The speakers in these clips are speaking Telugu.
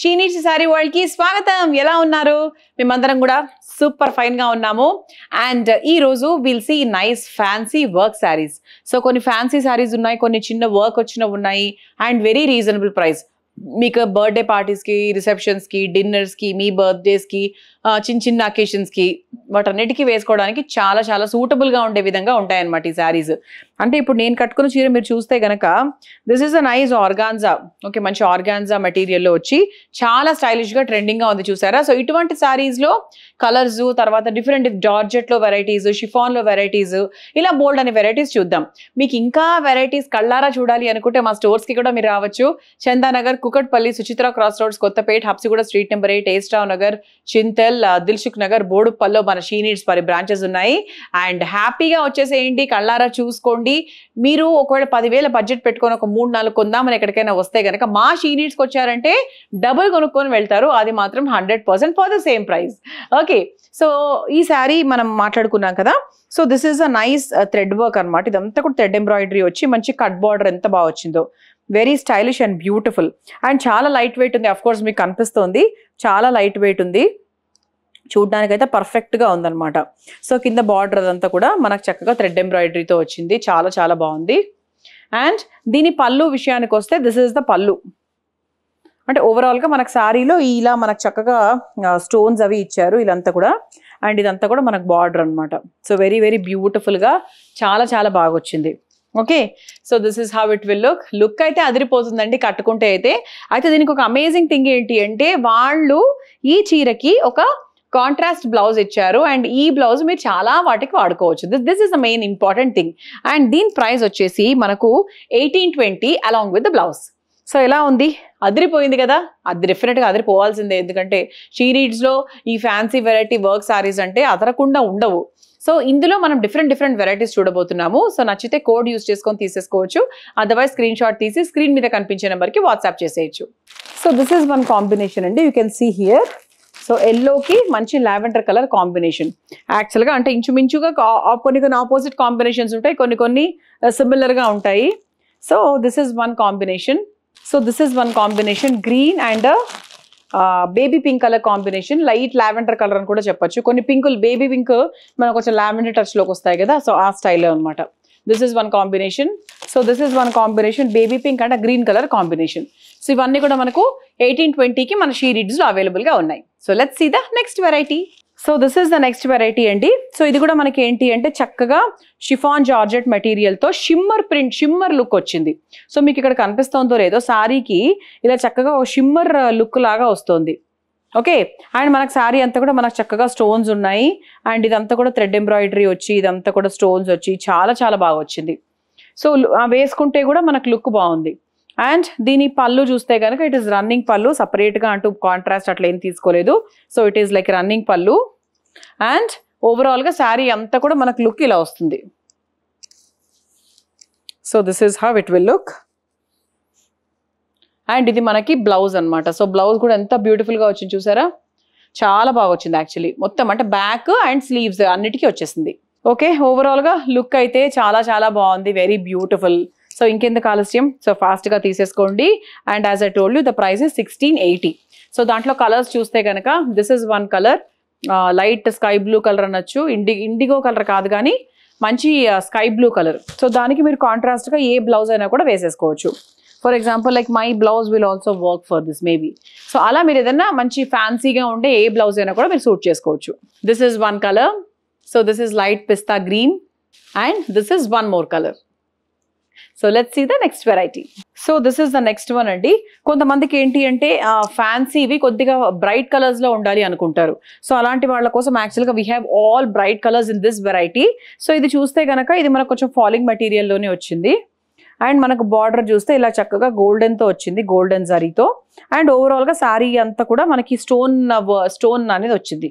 షీనీష్ సారీ కి స్వాగతం ఎలా ఉన్నారు మేమందరం కూడా సూపర్ ఫైన్గా ఉన్నాము అండ్ ఈ రోజు will see nice fancy work saris so కొన్ని ఫ్యాన్సీ శారీస్ ఉన్నాయి కొన్ని చిన్న వర్క్ వచ్చినవి ఉన్నాయి అండ్ వెరీ రీజనబుల్ ప్రైస్ మీకు బర్త్డే పార్టీస్కి రిసెప్షన్స్కి డిన్నర్స్కి మీ బర్త్డేస్కి చిన్న చిన్న అకేషన్స్కి వాటన్నిటికీ వేసుకోవడానికి చాలా చాలా సూటబుల్గా ఉండే విధంగా ఉంటాయన్నమాట ఈ శారీస్ అంటే ఇప్పుడు నేను కట్టుకున్న చీర మీరు చూస్తే గనక this is a nice organza okay మంచి ఆర్గాన్జా మెటీరియల్లో వచ్చి చాలా స్టైలిష్గా ట్రెండింగ్గా ఉంది చూసారా సో ఇటువంటి శారీస్లో కలర్స్ తర్వాత డిఫరెంట్ జార్జెట్లో వెరైటీస్ షిఫాన్లో వెరైటీస్ ఇలా బోల్డ్ అనే వెరైటీస్ చూద్దాం మీకు ఇంకా వెరైటీస్ కళ్ళారా చూడాలి అనుకుంటే మా స్టోర్స్కి కూడా మీరు రావచ్చు Chandanagar Kukatpally Suchitra cross roads Kothapet Habsiguda street number eight ఏస్టావ్ నగర్ చింతల్ వెల్ దిల్సుఖ్ నగర్ బోడుప్పల్లో మన షీ నీడ్స్ మరి బ్రాంచెస్ ఉన్నాయి అండ్ హ్యాపీగా వచ్చేసేయండి కళ్ళారా చూసుకోండి మీరు ఒకవేళ పదివేల బడ్జెట్ పెట్టుకొని ఒక మూడు నాలుగు కొందామని ఎక్కడికైనా వస్తే కనుక మా షీ వచ్చారంటే డబుల్ కొనుక్కొని వెళ్తారు అది మాత్రం hundred percent for the same price okay so ఈ శారీ మనం మాట్లాడుకున్నాం కదా so this is a nice thread work అనమాట ఇదంతా కూడా థ్రెడ్ ఎంబ్రాయిడరీ వచ్చి మంచి కట్ బార్డర్ ఎంత బాగా వచ్చిందో very stylish and beautiful and చాలా లైట్ వెయిట్ ఉంది అఫ్ కోర్స్ మీకు కనిపిస్తుంది చాలా లైట్ వెయిట్ ఉంది చూడడానికైతే పర్ఫెక్ట్గా ఉందన్నమాట సో కింద బార్డర్ అదంతా కూడా మనకు చక్కగా థ్రెడ్ ఎంబ్రాయిడరీతో వచ్చింది చాలా చాలా బాగుంది అండ్ దీని పళ్ళు విషయానికి వస్తే దిస్ ఇస్ ద పళ్ళు అంటే ఓవరాల్గా మనకు శారీలో ఇలా మనకు చక్కగా స్టోన్స్ అవి ఇచ్చారు ఇదంతా కూడా అండ్ ఇదంతా కూడా మనకు బార్డర్ అనమాట సో వెరీ వెరీ బ్యూటిఫుల్గా చాలా చాలా బాగా వచ్చింది okay so this is how it will look look అయితే అదిరిపోతుందండి కట్టుకుంటే అయితే అయితే దీనికి ఒక అమేజింగ్ థింగ్ ఏంటి అంటే వాళ్ళు ఈ చీరకి ఒక కాంట్రాస్ట్ బ్లౌజ్ ఇచ్చారు అండ్ ఈ బ్లౌజ్ మీరు చాలా వాటికి వాడుకోవచ్చు this this is the main important thing and దీని ప్రైస్ వచ్చేసి మనకు eighteen twenty along with the blouse so ఎలా ఉంది అదిరిపోయింది కదా అది డెఫినెట్గా అదిరిపోవాల్సిందే ఎందుకంటే షీరీడ్స్లో ఈ ఫ్యాన్సీ వెరైటీ వర్క్ సారీస్ అంటే అదరకుండా ఉండవు సో ఇందులో మనం డిఫరెంట్ డిఫరెంట్ వెరైటీస్ చూడబోతున్నాము సో నచ్చితే కోడ్ యూస్ చేసుకొని తీసేసుకోవచ్చు అదర్వైజ్ స్క్రీన్ షాట్ తీసి స్క్రీన్ మీద కనిపించే నెంబర్కి వాట్సాప్ చేసేయచ్చు so this is one combination అండి you can see here so ఎల్లోకి మంచి లావెండర్ కలర్ కాంబినేషన్ యాక్చువల్గా అంటే ఇంచుమించుగా కొన్ని కొన్ని ఆపోజిట్ కాంబినేషన్స్ ఉంటాయి కొన్ని కొన్ని సిమిలర్గా ఉంటాయి so this is one combination so this is one combination green and baby pink colour combination light lavender colour అని కూడా చెప్పొచ్చు కొన్ని పింకులు బేబీ పింక్ మనకు కొంచెం లావెండర్ టచ్లోకి వస్తాయి కదా సో ఆ స్టైల్లో అనమాట this is one combination so this is one combination baby pink and green colour combination so ఇవన్నీ కూడా మనకు ఎయిటీన్ ట్వంటీకి మన షీ రిడ్స్లో అవైలబుల్గా ఉన్నాయి so let's see the next variety so this is the next variety అండి సో ఇది కూడా మనకి ఏంటి అంటే చక్కగా షిఫాన్ జార్జెట్ మెటీరియల్తో షిమ్మర్ ప్రింట్ షిమ్మర్ లుక్ వచ్చింది సో మీకు ఇక్కడ కనిపిస్తోందో లేదో శారీకి ఇలా చక్కగా ఒక షిమ్మర్ లుక్ లాగా వస్తుంది ఓకే అండ్ మనకు శారీ అంతా కూడా మనకు చక్కగా స్టోన్స్ ఉన్నాయి అండ్ ఇదంతా కూడా థ్రెడ్ ఎంబ్రాయిడరీ వచ్చి ఇదంతా కూడా స్టోన్స్ వచ్చి చాలా చాలా బాగా వచ్చింది సో వేసుకుంటే కూడా మనకు లుక్ బాగుంది అండ్ దీని పళ్ళు చూస్తే కనుక ఇట్ ఈస్ రన్నింగ్ పళ్ళు సపరేట్గా అంటూ కాంట్రాస్ట్ అట్లా ఏం తీసుకోలేదు so it is like running pallu and ఓవరాల్గా శారీ అంతా కూడా మనకు లుక్ ఇలా వస్తుంది so this is how it will look and ఇది మనకి బ్లౌజ్ అనమాట సో బ్లౌజ్ కూడా ఎంత బ్యూటిఫుల్గా వచ్చింది చూసారా చాలా బాగా వచ్చింది యాక్చువల్లీ మొత్తం అంటే బ్యాక్ అండ్ స్లీవ్స్ అన్నిటికీ వచ్చేసింది ఓకే ఓవరాల్గా లుక్ అయితే చాలా చాలా బాగుంది వెరీ బ్యూటిఫుల్ సో ఇంకెందుకు ఆలస్యం సో ఫాస్ట్గా తీసేసుకోండి and as I told you the price is sixteen eighty so దాంట్లో కలర్స్ చూస్తే కనుక this is one colour light sky blue colour అనొచ్చు ఇండి ఇండిగో కలర్ కాదు కానీ మంచి స్కై బ్లూ కలర్ సో దానికి మీరు కాంట్రాస్ట్గా ఏ బ్లౌజ్ అయినా కూడా వేసేసుకోవచ్చు for example like my blouse will also work for this maybe so అలా మీరు ఏదన్నా మంచి ఫ్యాన్సీగా ఉండే ఏ బ్లౌజ్ అయినా కూడా మీరు సూట్ చేసుకోవచ్చు this is one colour so this is light pista green and this is one more colour so let see the next variety so this is the next one అండి కొంతమందికి ఏంటి అంటే ఫ్యాన్సీవి కొద్దిగా బ్రైట్ కలర్స్ లో ఉండాలి అనుకుంటారు సో అలాంటి వాళ్ళ కోసం యాక్చువల్గా we have all bright colours in this variety so ఇది చూస్తే కనుక ఇది మనకు కొంచెం ఫాలింగ్ మెటీరియల్లోనే వచ్చింది అండ్ మనకు బార్డర్ చూస్తే ఇలా చక్కగా గోల్డెన్తో వచ్చింది గోల్డెన్ జరీతో అండ్ ఓవరాల్గా శారీ అంతా కూడా మనకి స్టోన్ స్టోన్ అనేది వచ్చింది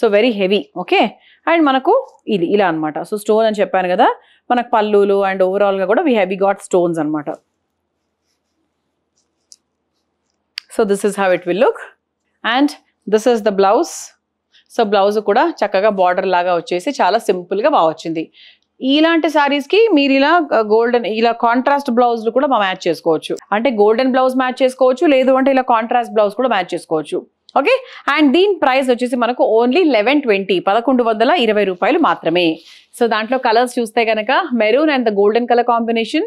so very heavy okay and మనకు ఇది ఇలా అనమాట సో స్టోన్ అని చెప్పాను కదా మనకు పళ్ళులు అండ్ ఓవరాల్గా కూడా వీ హ్యావ్ గాట్ స్టోన్స్ అనమాట so this is how it will look and this is the blouse so blouse కూడా చక్కగా బార్డర్ లాగా వచ్చేసి చాలా సింపుల్గా బాగా వచ్చింది ఇలాంటి శారీస్కి మీరు ఇలా గోల్డెన్ ఇలా కాంట్రాస్ట్ బ్లౌజ్లు కూడా మ్యాచ్ చేసుకోవచ్చు అంటే గోల్డెన్ బ్లౌజ్ మ్యాచ్ చేసుకోవచ్చు లేదు అంటే ఇలా కాంట్రాస్ట్ బ్లౌజ్ కూడా మ్యాచ్ చేసుకోవచ్చు ఓకే అండ్ దీని ప్రైస్ వచ్చేసి మనకు ఓన్లీ లెవెన్ ట్వంటీ పదకొండు వందల ఇరవై రూపాయలు మాత్రమే సో దాంట్లో కలర్స్ చూస్తే కనుక maroon and the golden colour combination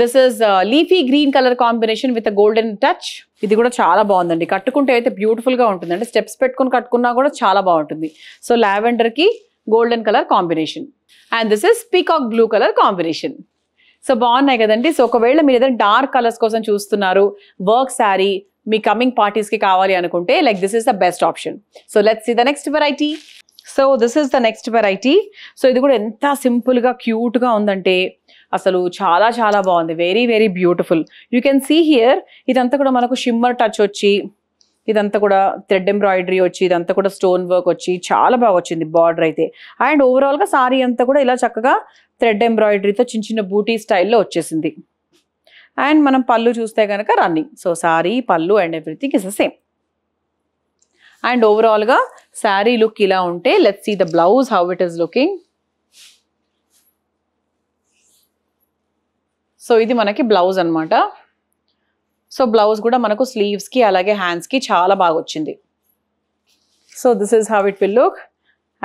this is leafy green colour combination with golden touch ఇది కూడా చాలా బాగుందండి కట్టుకుంటే అయితే బ్యూటిఫుల్గా ఉంటుంది అంటే స్టెప్స్ పెట్టుకుని కట్టుకున్నా కూడా చాలా బాగుంటుంది సో లావెండర్కి golden colour combination and this is peacock blue colour combination so బాగున్నాయి కదండి సో ఒకవేళ మీరు ఏదైనా డార్క్ కలర్స్ కోసం చూస్తున్నారు వర్క్ శారీ మీ కమింగ్ పార్టీస్కి కావాలి అనుకుంటే like this is the best option so let's see the next variety so this is the next variety so ఇది కూడా ఎంత సింపుల్గా క్యూట్గా ఉందంటే అసలు చాలా చాలా బాగుంది very very beautiful you can see here ఇదంతా కూడా మనకు షిమ్మర్ టచ్ వచ్చి ఇదంతా కూడా థ్రెడ్ ఎంబ్రాయిడరీ వచ్చి ఇదంతా కూడా స్టోన్ వర్క్ వచ్చి చాలా బాగా వచ్చింది బార్డర్ అయితే అండ్ ఓవరాల్గా సారీ అంతా కూడా ఇలా చక్కగా థ్రెడ్ ఎంబ్రాయిడరీతో చిన్న చిన్న బూటీ స్టైల్లో వచ్చేసింది అండ్ మనం పళ్ళు చూస్తే కనుక running so sari pallu and everything is the same and ఓవరాల్గా శారీ లుక్ ఇలా ఉంటే let see the blouse how it is looking so ఇది మనకి బ్లౌజ్ అనమాట సో బ్లౌజ్ కూడా మనకు స్లీవ్స్కి అలాగే హ్యాండ్స్కి చాలా బాగా వచ్చింది so this is how it will look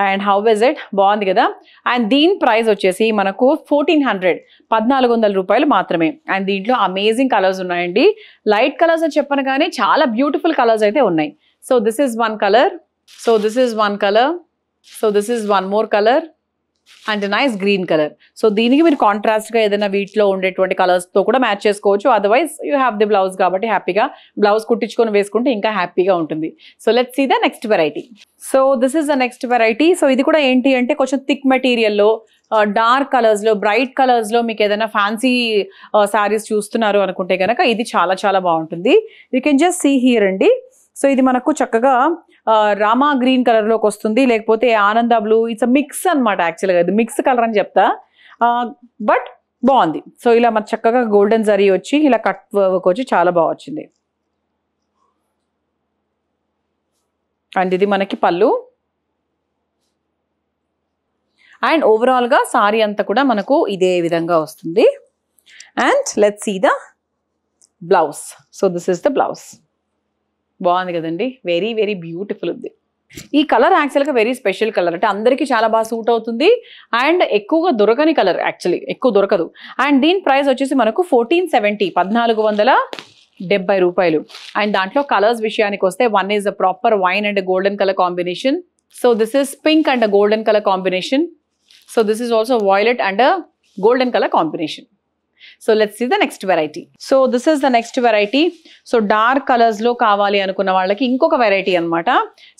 and how is it బాగుంది కదా అండ్ దీని ప్రైస్ వచ్చేసి మనకు ఫోర్టీన్ హండ్రెడ్ పద్నాలుగు వందల రూపాయలు మాత్రమే అండ్ దీంట్లో అమేజింగ్ కలర్స్ ఉన్నాయండి లైట్ కలర్స్ అని చెప్పను కానీ చాలా బ్యూటిఫుల్ కలర్స్ అయితే ఉన్నాయి so this is one colour so this is one colour so this is one more colour and nice green colour so దీనికి మీరు కాంట్రాస్ట్గా ఏదైనా వీటిలో ఉండేటువంటి కలర్స్తో కూడా మ్యాచ్ చేసుకోవచ్చు otherwise you have the blouse కాబట్టి హ్యాపీగా బ్లౌజ్ కుట్టించుకొని వేసుకుంటే ఇంకా హ్యాపీగా ఉంటుంది so let see the next variety so this is the next variety so ఇది కూడా ఏంటి అంటే కొంచెం థిక్ మెటీరియల్లో డార్క్ కలర్స్లో బ్రైట్ కలర్స్లో మీకు ఏదైనా ఫ్యాన్సీ శారీస్ uh, చూస్తున్నారు అనుకుంటే కనుక ఇది చాలా చాలా బాగుంటుంది you can just see here అండి సో ఇది మనకు చక్కగా రామా గ్రీన్ కలర్లోకి వస్తుంది లేకపోతే ఆనంద బ్లూ ఇట్స్ అ మిక్స్ అనమాట యాక్చువల్గా ఇది మిక్స్ కలర్ అని చెప్తా బట్ బాగుంది సో ఇలా మన చక్కగా గోల్డెన్ జరీ వచ్చి ఇలా కట్ వర్క్ వచ్చి చాలా బాగా వచ్చింది అండ్ ఇది మనకి పళ్ళు అండ్ ఓవరాల్గా సారీ అంతా కూడా మనకు ఇదే విధంగా వస్తుంది and let see the blouse so this is the blouse బాగుంది కదండి వెరీ వెరీ బ్యూటిఫుల్ ఉంది ఈ కలర్ యాక్చువల్గా వెరీ స్పెషల్ కలర్ అంటే అందరికీ చాలా బాగా సూట్ అవుతుంది అండ్ ఎక్కువగా దొరకని కలర్ యాక్చువల్లీ ఎక్కువ దొరకదు అండ్ దీని ప్రైస్ వచ్చేసి మనకు ఫోర్టీన్ సెవెంటీ పద్నాలుగు వందల డెబ్బై రూపాయలు అండ్ దాంట్లో కలర్స్ విషయానికి వస్తే one is a proper wine and golden colour combination so this is pink and golden colour combination so this is also violet and golden colour combination so let see the next variety so this is the next variety so dark కలర్స్లో కావాలి అనుకున్న వాళ్ళకి ఇంకొక వెరైటీ అనమాట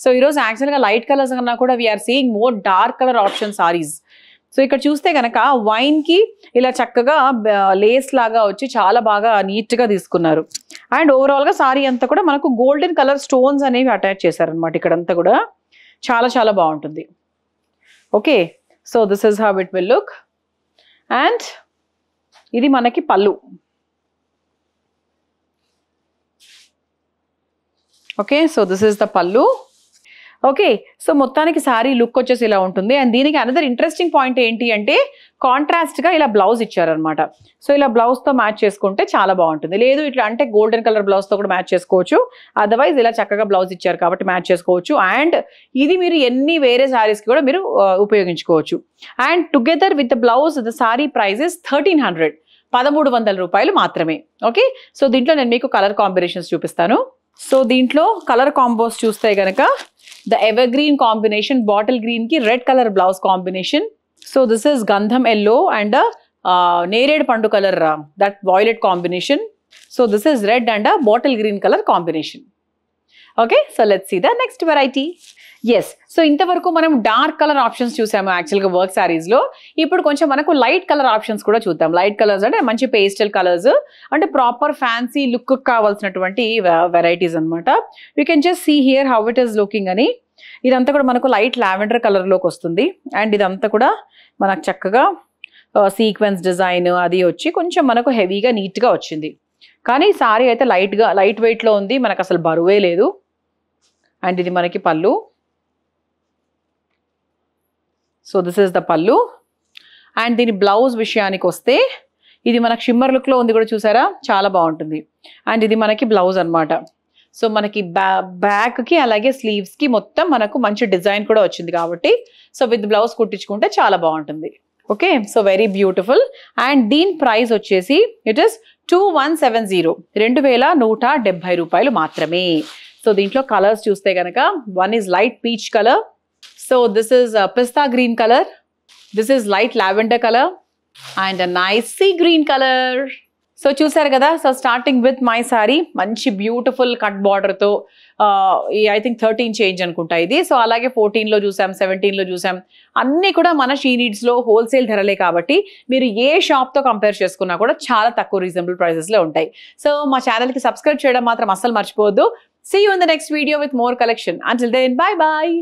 సో ఈరోజు యాక్చువల్గా లైట్ కలర్స్ కన్నా కూడా we are seeing more dark colour option saris so ఇక్కడ చూస్తే కనుక కి ఇలా చక్కగా లేస్ లాగా వచ్చి చాలా బాగా నీట్గా తీసుకున్నారు అండ్ ఓవరాల్గా సారీ అంతా కూడా మనకు గోల్డెన్ కలర్ స్టోన్స్ అనేవి అటాచ్ చేశారనమాట ఇక్కడంతా కూడా చాలా చాలా బాగుంటుంది okay so this is how it will look and ఇది మనకి pallu okay so this is the pallu okay so మొత్తానికి సారీ లుక్ వచ్చేసి ఇలా ఉంటుంది అండ్ దీనికి అనదర్ ఇంట్రెస్టింగ్ పాయింట్ ఏంటి అంటే కాంట్రాస్ట్గా ఇలా బ్లౌజ్ ఇచ్చారనమాట సో ఇలా బ్లౌజ్తో మ్యాచ్ చేసుకుంటే చాలా బాగుంటుంది లేదు ఇట్లా అంటే గోల్డెన్ కలర్ బ్లౌజ్తో కూడా మ్యాచ్ చేసుకోవచ్చు అదర్వైజ్ ఇలా చక్కగా బ్లౌజ్ ఇచ్చారు కాబట్టి మ్యాచ్ చేసుకోవచ్చు అండ్ ఇది మీరు ఎన్ని వేరే శారీస్కి కూడా మీరు ఉపయోగించుకోవచ్చు and together with blouse the sari prices thirteen hundred పదమూడు వందల రూపాయలు మాత్రమే ఓకే సో దీంట్లో నేను మీకు కలర్ కాంబినేషన్స్ చూపిస్తాను సో దీంట్లో కలర్ కాంబోస్ చూస్తే కనుక the evergreen combination, bottle green ki red color blouse combination. So this is Gandham yellow and a uh, narrate pandu color, uh, that violet combination. So this is red and a bottle green color combination. Okay, so let's see the next variety. Yes so ఇంతవరకు మనం డార్క్ కలర్ ఆప్షన్స్ చూసాము యాక్చువల్గా వర్క్ శారీస్లో ఇప్పుడు కొంచెం మనకు లైట్ కలర్ ఆప్షన్స్ కూడా చూద్దాం లైట్ కలర్స్ అంటే మంచి పేస్టల్ కలర్స్ అంటే ప్రాపర్ ఫ్యాన్సీ లుక్ కావాల్సినటువంటి వెరైటీస్ అనమాట you can just see here how it is looking అని ఇదంతా కూడా మనకు లైట్ లావెండర్ కలర్లోకి వస్తుంది అండ్ ఇదంతా కూడా మనకు చక్కగా సీక్వెన్స్ డిజైన్ అది వచ్చి కొంచెం మనకు హెవీగా నీట్గా వచ్చింది కానీ సారీ అయితే లైట్గా లైట్ వెయిట్లో ఉంది మనకు అసలు బరువే లేదు అండ్ ఇది మనకి pallu so this is the pallu and దీని బ్లౌజ్ విషయానికి వస్తే ఇది మనకి షిమ్మర్ లుక్లో ఉంది కూడా చూసారా చాలా బాగుంటుంది అండ్ ఇది మనకి బ్లౌజ్ అనమాట సో మనకి బ్యా బ్యాక్కి అలాగే స్లీవ్స్కి మొత్తం మనకు మంచి డిజైన్ కూడా వచ్చింది కాబట్టి సో విత్ బ్లౌజ్ కుట్టించుకుంటే చాలా బాగుంటుంది okay so very beautiful and దీని ప్రైస్ వచ్చేసి it is two one seven zero రెండు వేల నూట డెబ్బై రూపాయలు మాత్రమే సో దీంట్లో కలర్స్ చూస్తే కనుక one is light peach colour so this is pista green colour this is light lavender colour and nice sea green colour so చూసారు కదా so starting with my sari మంచి బ్యూటిఫుల్ కట్ బార్డర్తో ఐ థింక్ థర్టీన్ చేంజ్ అనుకుంటా ఇది సో అలాగే ఫోర్టీన్లో చూసాం సెవెంటీన్లో చూసాం అన్నీ కూడా మన షీ హోల్సేల్ ధరలే కాబట్టి మీరు ఏ షాప్తో కంపేర్ చేసుకున్నా కూడా చాలా తక్కువ రీజనబుల్ ప్రైసెస్లో ఉంటాయి సో మా ఛానల్కి సబ్స్క్రైబ్ చేయడం మాత్రం అస్సలు మర్చిపోవద్దు see you in the next video with more collection until then bye bye